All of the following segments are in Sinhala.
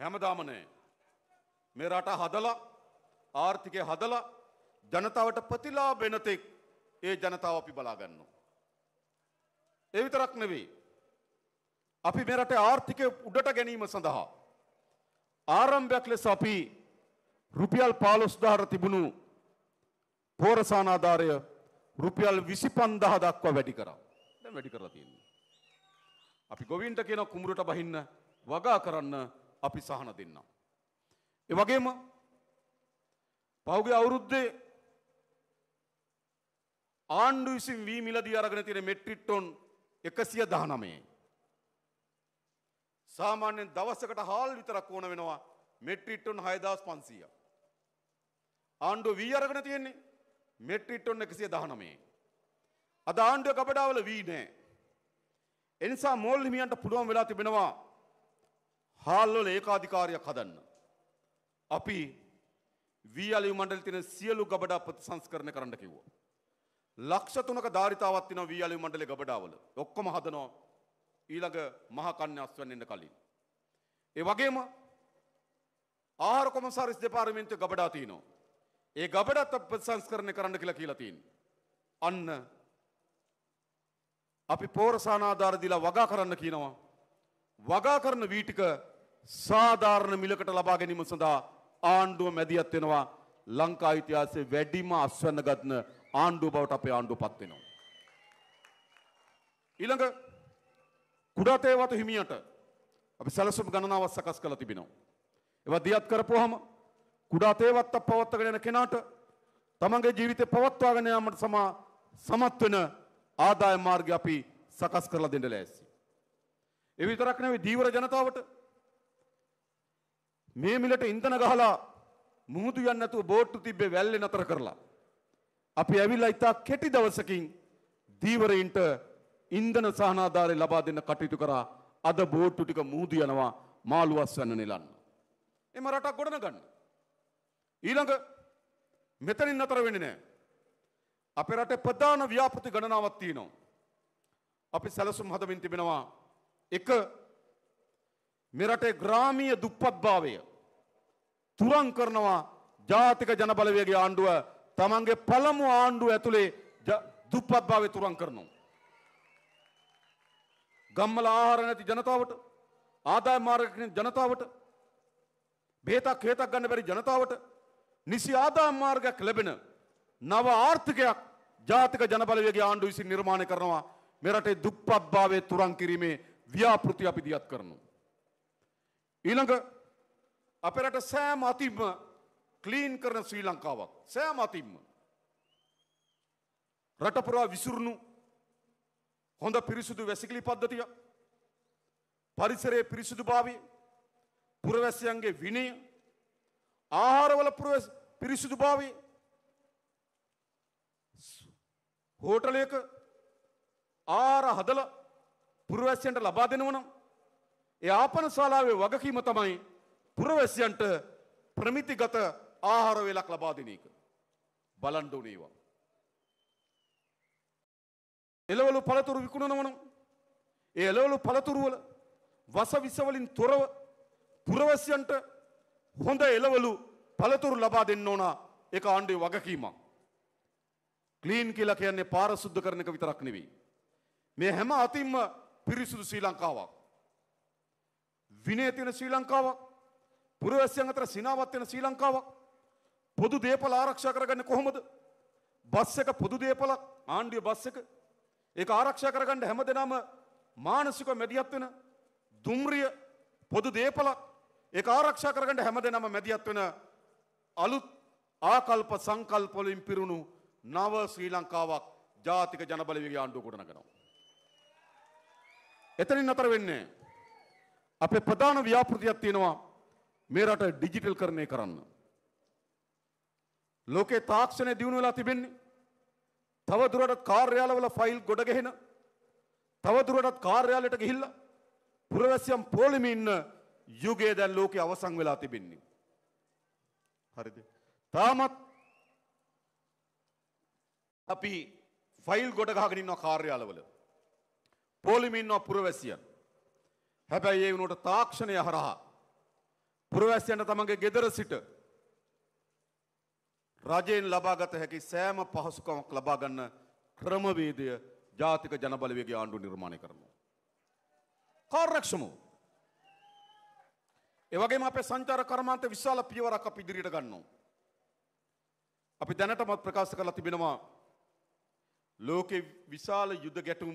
හැමදාම නෑ. මේ රට හදලා ආර්ථිකය හදලා ජනතාවට ප්‍රතිලාභ වෙනතෙක් ඒ ජනතාව අපි බලා ගන්නවා. ඒ විතරක් නෙවෙයි. අපි මේ රටේ ආර්ථිකය උඩට ගැනීම සඳහා ආරම්භයක් ලෙස අපි රුපියල් 15000 තිබුණු පෝරසාන ආධාරය රුපියල් 25000 දක්වා වැඩි කරා. දැන් වැඩි කරලා තියෙනවා. අපි ගොවින්ට කියන කුඹුරට බහින්න වගා කරන්න අපි සහන දෙන්නම්. ඒ වගේම පහුගිය අවුරුද්දේ ආණ්ඩු විසින් වී මිලදී අරගෙන තියෙන මෙට්‍රික් ටොන් 119යි. සාමාන්‍යයෙන් දවසකට හාල් විතරක් ඕන වෙනවා මෙට්‍රික් ටොන් 6500ක්. ආණ්ඩුව වී අරගෙන තියෙන්නේ මෙට්‍රික් ටොන් 119යි. අද ආණ්ඩුව කපඩාවල වී නැහැ. එනිසා මෝල් හිමියන්ට පුළුවන් වෙලා තිබෙනවා හාල්ලොල ඒකාධිකාරයක් හදන්න. අපි වීලි මණඩල තින සියලු ගබඩා ප්‍රතිසංස්කරණය කරන්න කිව්වා. ලක්ෂ තුනක ධාරිතාවක් තියෙනවා වීලි මණඩලේ ගබඩාවල. ඔක්කොම හදනවා ඊළඟ මහා කන්නේ අස්වැන්න එන්න කලින්. ඒ වගේම ආහාර කොමසාරිස් දෙපාර්තමේන්තුවේ ගබඩා තියෙනවා. ඒ ගබඩා ප්‍රතිසංස්කරණය කරන්න කියලා කියලා තියෙනවා. අන්න අපි පෝරසානාධාර දීලා වගා කරන්න කියනවා. වගා කරන වීටික සාධාරණ මිලකට ලබා ගැනීම සඳහා ආණ්ඩුව මැදිහත් වෙනවා ලංකා ඉතිහාසයේ වැඩිම අස්වැන්න ගන්න ආණ්ඩුව බවට අපේ ආණ්ඩුව පත් වෙනවා. ඊළඟ කුඩාතේ වතු හිමියට අපි සැලසුම් ගණනාවක් සකස් කරලා තිබෙනවා. ඒවා දියත් කරපුවාම කුඩාතේ වත්තක් පවත්වාගෙන යන කෙනාට තමන්ගේ ජීවිතේ පවත්වාගෙන යාමට සමා සමත් වෙන ආදායම් මාර්ගය අපි සකස් කරලා දෙන්න ලෑස්ති. ඒ විතරක් නෙවෙයි දීවර ජනතාවට මේ මිලට ඉන්ධන ගහලා මුහුදු යන්න නැතුව බෝට්ටු තිබ්බේ වැල්ලේ නතර කරලා අපි ඇවිල්ලා ඉතා කෙටි දවසකින් දීවරයින්ට ඉන්ධන සහනාධාරය ලබා දෙන්න කටයුතු කරා අද බෝට්ටු ටික මුහුදු යනවා මාළු අස්වැන්න නෙලන්න එම රටක් ගොඩනගන්න ඊළඟ මෙතනින් නතර වෙන්නේ නැහැ අපේ රටේ ප්‍රධාන ව්‍යාපෘති ගණනාවක් තියෙනවා අපි සැලසුම් හදමින් තිබෙනවා එක මෙරටේ ග්‍රාමීය දුප්පත්භාවය තුරන් කරනවා ජාතික ජනබලවේගේ ආණ්ඩුව තමන්ගේ පළමු ආණ්ඩුව ඇතුළේ දුප්පත්භාවය තුරන් කරනවා. ගම්මල ආහාර නැති ජනතාවට ආදාය මාර්ග ජනතාවට බේතක් හේතක් ගන්න බැරි ජනතාවට නිසි ආදාය මාර්ගයක් ලැබෙන නව ආර්ථිකයක් ජාතික ජනබලවේගේ ආණ්ඩුව විසින් නිර්මාණය කරනවා මෙරටේ දුප්පත්භාවය තුරන් කිරීමේ ව්‍යාපෘති අපි දියත් කරනවා. ඊළඟ අපේ රට සෑම අතිම ක්ලීන් කරන ශ්‍රී ලංකාවක්. සෑම අතිම රට පුරා විසිරුණු හොඳ පිරිසුදු වැසිකිලි පද්ධතිය පරිසරයේ පිරිසුදුභාවය පුරවැසියන්ගේ විනය ආහාරවල පිරිසුදුභාවය හෝටලයක ආහාර හදලා පුරවැසියන්ට ලබා දෙනවනම් ඒ ආපන ශාලාවේ වගකීම තමයි පුරවැසියන්ට ප්‍රමිතිගත ආහාර වේලක් ලබා දෙන එක. බලන්න ඕනේ ඒවා. එළවලු පළතුරු විකුණනවනම් ඒ එළවලු පළතුරු වල වස විස වලින් තොරව පුරවැසියන්ට හොඳ එළවලු පළතුරු ලබා දෙන්න ඕන ඒක ආණ්ඩුවේ වගකීමක්. ක්ලීන් කියලා කියන්නේ පාර සුද්ධ කරන එක විතරක් නෙවෙයි. මේ හැම අතින්ම පිරිසුදු ශ්‍රී ලංකාවක්. විනය තියෙන ශ්‍රී ලංකාවක්. පුරවැසියන් අතර සිනාවක් තියෙන ශ්‍රී ලංකාවක්. පොදු දේපල ආරක්ෂා කරගන්නේ කොහොමද? බස් එක පොදු දේපලක්, ආණ්ඩුවේ බස් එක. ඒක ආරක්ෂා කරගන්න හැමදෙනාම මානසික මැදිහත් වෙන දුම්රිය පොදු දේපලක්. ඒක ආරක්ෂා කරගන්න හැමදෙනාම මැදිහත් වෙන අලුත් ආකල්ප සංකල්ප වලින් පිරුණු නව ශ්‍රී ලංකාවක් ජාතික ජනබලවේගය ආණ්ඩුව ගොඩනගනවා. එතනින් අතර වෙන්නේ අපේ ප්‍රධාන ව්‍යාපෘතියක් තියෙනවා මේ රට ඩිජිටල්කරණය කරන්න. ලෝකේ තාක්ෂණය දියුණු වෙලා තිබෙන්නේ. තව දුරටත් කාර්යාලවල ෆයිල් ගොඩ ගෙහෙන. තව දුරටත් කාර්යාලයට ගිහිල්ලා පුරවැසියන් පොලිමේ ඉන්න යුගයේ දැන් ලෝකේ අවසන් වෙලා තිබෙන්නේ. හරිද? තාමත් අපි ෆයිල් ගොඩ ගහගෙන ඉන්නවා කාර්යාලවල. පෝලිමින්නවා පුරවැසියන්. හැබැයි ඒ වුණට තාක්ෂණය හරහා පුරවැසියන්ට තමන්ගේ ගෙදර සිට රජයෙන් ලබාගත හැකි සෑම පහසුකමක් ලබා ගන්න ක්‍රමවේදය ජාතික ජනබලවේගේ ආණ්ඩුව නිර්මාණය කරනවා. කාර්යක්ෂමෝ. ඒ වගේම අපේ සංචාර කර්මාන්ත විශාල පියවරක් අපි ඉදිරියට ගන්නවා. අපි දැනටමත් ප්‍රකාශ කරලා තිබෙනවා ලෝකේ විශාල යුද ගැටුම්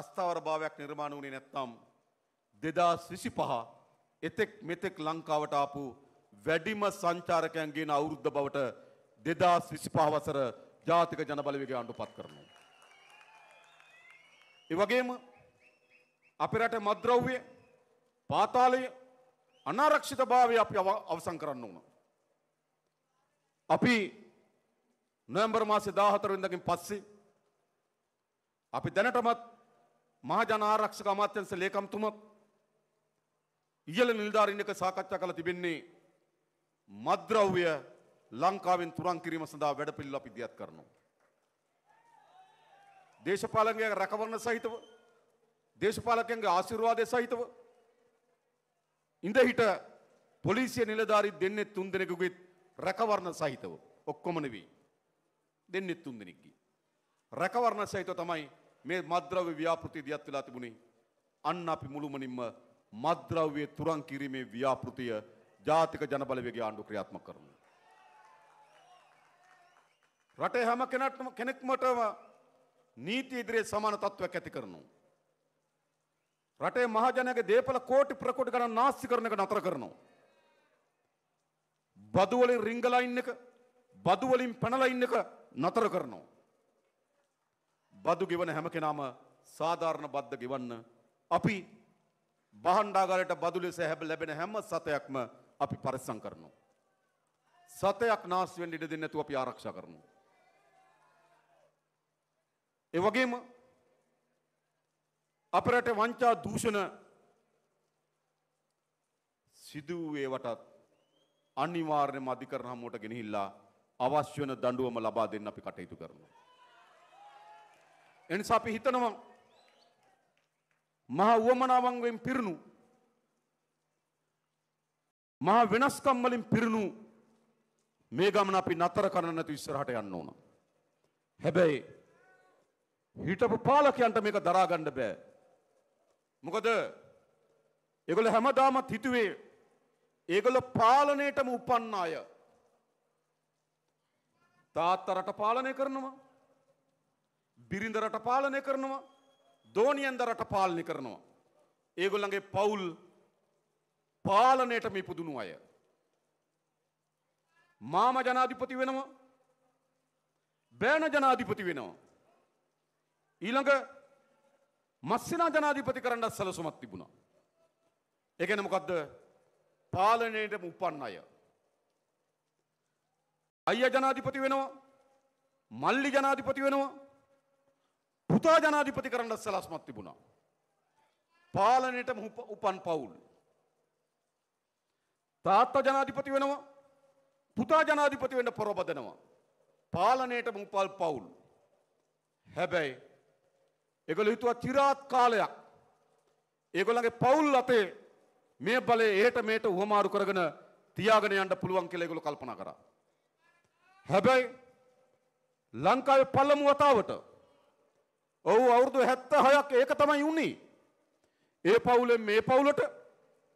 අස්ථාවර භාවයක් නිර්මාණ වුණේ නැත්නම් දෙදස් විසි පහ එතෙක් මෙතෙක් ලංකාවට ආපු වැඩිම සංචාරකයන් ගෙන අවුරුද්ධ බවට දෙදස් විසිපා වසර ජාතික ජනබලවේග ආණ්ඩු පත් කරනවා. ඒ වගේම අපේ රටේ මද්ද්‍රව්‍ය පාතාලය අනාරක්ෂිතභාවය අපි අවසන් කරන්න ඕන. අපි නොවැම්බර් මාසේ 14 වෙනිදාකින් පස්සේ අපි දැනටමත් මහජන ආරක්ෂක අමාත්‍යංශ ලේකම්තුමත් ඉහළ නිලධාරීන් එක්ක සාකච්ඡා කළ තිබෙන්නේ මද්ද්‍රව්‍ය ලංකාවෙන් තුරන් කිරීම සඳහා වැඩපිළිවෙළ අපි දියත් කරනවා. දේශපාලකයන්ගේ රැකවරණ සහිතව දේශපාලකයන්ගේ ආශිර්වාදය සහිතව ඉඳ හිට පොලිසිය නිලධාරී දෙන්නේ තුන් දෙනෙකුගේ රැකවරණ සහිතව ඔක්කොම නෙවෙයි. දෙන්නේ තුන් දෙනෙක්ගේ රැකවරණ සහිතව තමයි මේ මද්‍රව්‍ය ව්‍යාපෘති දියත් වෙලා තිබුණේ. අන්න අපි මුළුමනින්ම මද්‍රව්‍යයේ තුරන් කිරීමේ ව්‍යාපෘතිය ජාතික ජනබලවේගය ආණ්ඩු ක්‍රියාත්මක කරනවා. රටේ හැම කෙනාටම කෙනෙක්මටම නීති ඉදිරියේ සමාන තත්ත්වයක් ඇති කරනවා. රටේ මහජනයාගේ දේපල කෝටි ප්‍රකෝටි ගණන් නාස්ති කරන එක නතර කරනවා. බදු වලින් රිංගලා ඉන්න එක, බදු වලින් පැනලා ඉන්න එක නතර කරනවා. බදු ගෙවන හැම කෙනාම සාධාරණ බද්ධ ගෙවන්න. අපි බහන්්ඩාගලට බදු ලෙස හැබ ලැබෙන හැම සතයක්ම අපි පරිස්සං කරනවා. සතයක් නාස්වෙන් ඉඩ දෙන්නතු අපි ආරක්ෂ කරනු. එවගේම අපරට වංචා දූෂණ සිදුවේවටත් අනිවාර්ය මධිකරණ හමුවට ගෙනහිල්ලා අවශ්‍යවන දඩුවම ලබා දෙන්න අපි කටයුතු කරනවා. එනිසා අපි හිතනවා මහා වුවමනාවන්ගෙන් පිරුණු මහා වෙනස්කම් වලින් පිරුණු මේ ගමන අපි නතර කරන්න නැතුව ඉස්සරහට යන්න ඕන. හැබැයි හිටපු පාලකයන්ට මේක දරා ගන්න බෑ. මොකද ඒගොල්ලෝ හැමදාමත් හිතුවේ ඒගොල්ලෝ පාලනයටම උපන්න අය තාත්තා රට පාලනය කරනවා බිරිඳ රට පාලනය කරනවා දෝනියන්ද රට පාලනය කරනවා. ඒගොල්ලන්ගේ පවුල් පාලනයට මේ පුදුණු අය. මාම ජනාධිපති වෙනවා බෑන ජනාධිපති වෙනවා. ඊළඟ මස්සිනා ජනාධිපති කරන්නත් සැලසුමක් තිබුණා. ඒ කියන්නේ මොකද්ද? පාලනයට උපන් අය. අයියා ජනාධිපති වෙනවා. මල්ලි ජනාධිපති වෙනවා. පුතා ජනාධිපති කරන්න සලස්මත් තිබුණා. පාලනයට උපන් පවුල්. තාත්තා ජනාධිපති වෙනවා පුතා ජනාධිපති වෙන්න පොරබදනවා. පාලනයට මුපල් පවුල්. හැබැයි එකල හිතුව චිරාත් කාලයක් ඒගොල්ලගේ පවුල් අතේ මේ බලය ඒට මේට උහමාරු කරගෙන තියාගෙන යන්න පුළුවන් කියලා ඒගොල්ලෝ කල්පනා කරා. හැබැයි ලංකාවේ පළමු වතාවට ඔව් අවුරුදු 76ක් ඒක තමයි උනේ. ඒ පවුලෙන් මේ පවුලට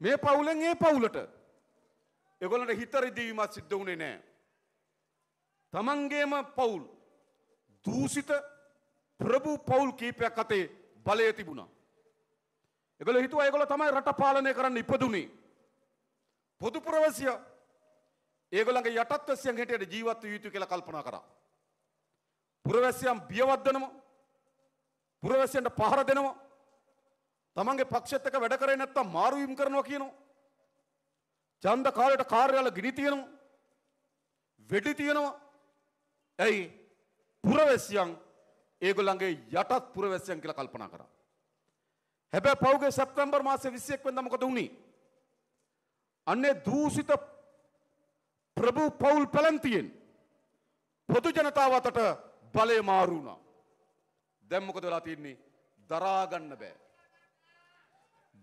මේ පවුලෙන් ඒ පවුලට ඒගොල්ලන්ට හිත රිදීමක් සිද්ධ වුණේ නැහැ. තමන්ගේම පවුල් දූෂිත ප්‍රභු පවුල් කීපයක් අතේ බලය තිබුණා. ඒගොල්ලෝ හිතුවා ඒගොල්ලෝ තමයි රට පාලනය කරන්න ඉපදුනේ. පොදු පුරවැසිය ඒගොල්ලන්ගේ යටත්වැසියන් හැටියට ජීවත් විය යුතු කියලා කල්පනා කරා. පුරවැසියන් බියවද්දනම පුරවැසියන්ට පහර දෙනවා. තමන්ගේ පක්ෂෙත් එක වැඩ කරේ නැත්තම් මාරුවීම් කරනවා කියනවා. ඡන්ද කාලයට කාර්යාල ගිනි තියනවා. වෙඩි තියනවා. ඇයි? පුරවැසියන් ඒගොල්ලන්ගේ යටත් පුරවැසියන් කියලා කල්පනා කරා. හැබැයි පෞගේ සැප්තැම්බර් මාසේ 21 වෙනිදා මොකද වුනේ? අන්නේ දූෂිත ප්‍රභු පෞල් පැලන්තියෙන් පොදු ජනතාව අතට බලය මාරු වුණා. දැන් මොකද වෙලා තින්නේ? දරා ගන්න බෑ.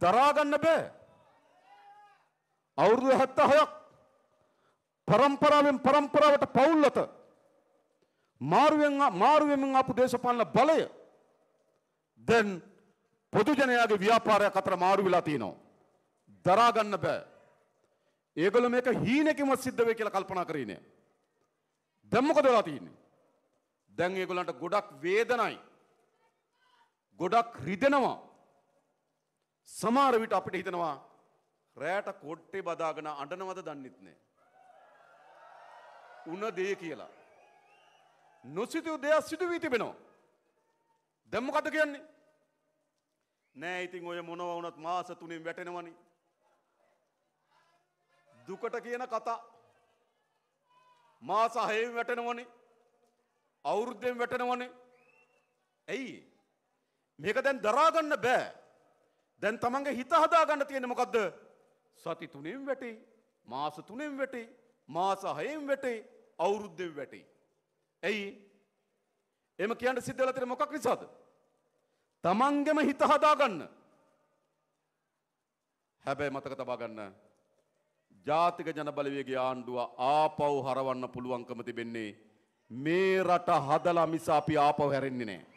දරා ගන්න බෑ. අවුරුදු 76ක් පරම්පරාවෙන් පරම්පරාවට පවුල් අත මාරුවෙන් මාරුවෙන් ආපු දේශපාලන බලය දැන් පොදුජනයාගේ ව්‍යාපාරයක් අතර මාරු වෙලා තියෙනවා. දරා ගන්න බෑ. ඒගොල්ලෝ මේක හීනකින්වත් සිද්ධ වෙයි කියලා කල්පනා කරේ නෑ. දැන් මොකද වෙලා තියෙන්නේ? දැන් ඒගොල්ලන්ට ගොඩක් වේදනයි. ගොඩක් රිදෙනවා. සමහර විට අපිට හිතෙනවා රෑට කොට්ටේ බදාගෙන අඬනවද දන්නෙත් නෑ. උන දේ කියලා. නොසිතූ දෙයක් සිදු වී තිබෙනවා. දැන් මොකද කියන්නේ? නෑ ඉතින් ඔය මොනවා වුණත් මාස තුනෙන් වැටෙනවනේ. දුකට කියන කතා මාස හයෙන් වැටෙනවනේ අවුරුද්දෙන් වැටෙනවනේ ඇයි මේක දැන් දරාගන්න බෑ. දැන් තමන්ගේ හිත හදාගන්න තියෙන මොකක්ද? සති තුනෙන් වැටේ, මාස තුනෙන් වැටේ, මාස හයෙන් වැටේ, අවුරුද්දෙන් වැටේ. ඇයි? එහෙම කියන්න සිද්ධ වෙලා තියෙන මොකක් නිසාද? තමන්ගෙම හිත හදාගන්න. හැබැයි මතක තබා ගන්න. ජාතික ජනබලවේගේ ආණ්ඩුව ආපව් හරවන්න පුළුවන්කම තිබෙන්නේ මේ රට හදලා මිස අපි ආපව් හැරෙන්නේ නැහැ.